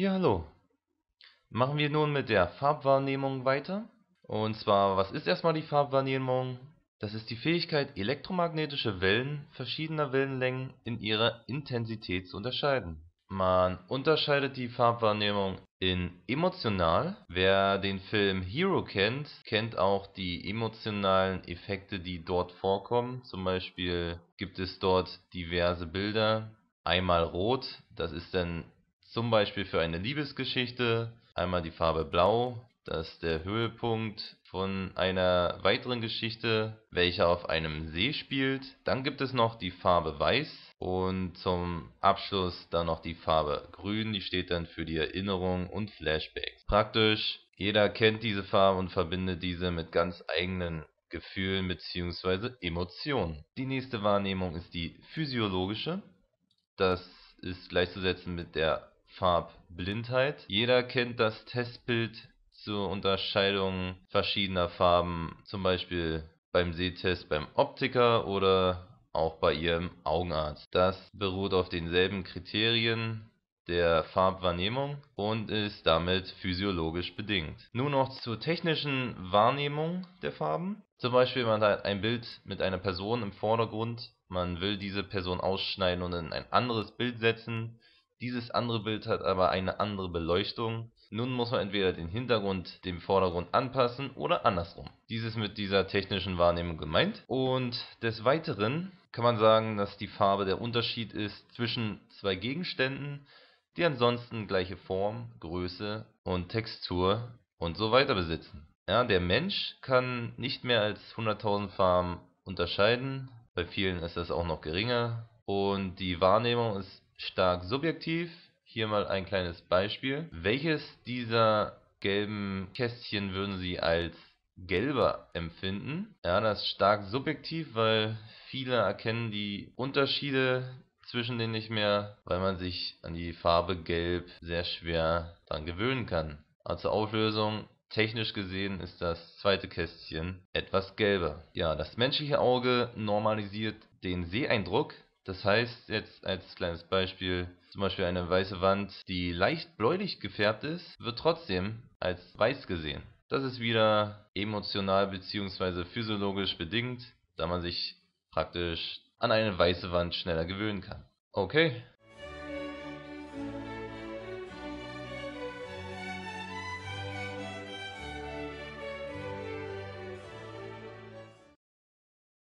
Ja, hallo. Machen wir nun mit der Farbwahrnehmung weiter. Und zwar, was ist erstmal die Farbwahrnehmung? Das ist die Fähigkeit, elektromagnetische Wellen verschiedener Wellenlängen in ihrer Intensität zu unterscheiden. Man unterscheidet die Farbwahrnehmung in emotional. Wer den Film Hero kennt, kennt auch die emotionalen Effekte, die dort vorkommen. Zum Beispiel gibt es dort diverse Bilder. Einmal rot, das ist dann zum Beispiel für eine Liebesgeschichte einmal die Farbe Blau, das ist der Höhepunkt von einer weiteren Geschichte, welche auf einem See spielt. Dann gibt es noch die Farbe Weiß und zum Abschluss dann noch die Farbe Grün, die steht dann für die Erinnerung und Flashbacks. Praktisch, jeder kennt diese Farbe und verbindet diese mit ganz eigenen Gefühlen bzw. Emotionen. Die nächste Wahrnehmung ist die physiologische. Das ist gleichzusetzen mit der Farbblindheit. Jeder kennt das Testbild zur Unterscheidung verschiedener Farben, zum Beispiel beim Sehtest beim Optiker oder auch bei Ihrem Augenarzt. Das beruht auf denselben Kriterien der Farbwahrnehmung und ist damit physiologisch bedingt. Nun noch zur technischen Wahrnehmung der Farben. Zum Beispiel man hat ein Bild mit einer Person im Vordergrund, man will diese Person ausschneiden und in ein anderes Bild setzen. Dieses andere Bild hat aber eine andere Beleuchtung. Nun muss man entweder den Hintergrund dem Vordergrund anpassen oder andersrum. Dies ist mit dieser technischen Wahrnehmung gemeint. Und des Weiteren kann man sagen, dass die Farbe der Unterschied ist zwischen zwei Gegenständen, die ansonsten gleiche Form, Größe und Textur und so weiter besitzen. Ja, der Mensch kann nicht mehr als 100.000 Farben unterscheiden. Bei vielen ist das auch noch geringer. Und die Wahrnehmung ist stark subjektiv. Hier mal ein kleines Beispiel. Welches dieser gelben Kästchen würden Sie als gelber empfinden? Ja, das ist stark subjektiv, weil viele erkennen die Unterschiede zwischen denen nicht mehr, weil man sich an die Farbe gelb sehr schwer dran gewöhnen kann. Aber also zur Auflösung, Technisch gesehen ist das zweite Kästchen etwas gelber. Ja, das menschliche Auge normalisiert den Seeeindruck das heißt jetzt als kleines Beispiel, zum Beispiel eine weiße Wand, die leicht bläulich gefärbt ist, wird trotzdem als weiß gesehen. Das ist wieder emotional bzw. physiologisch bedingt, da man sich praktisch an eine weiße Wand schneller gewöhnen kann. Okay,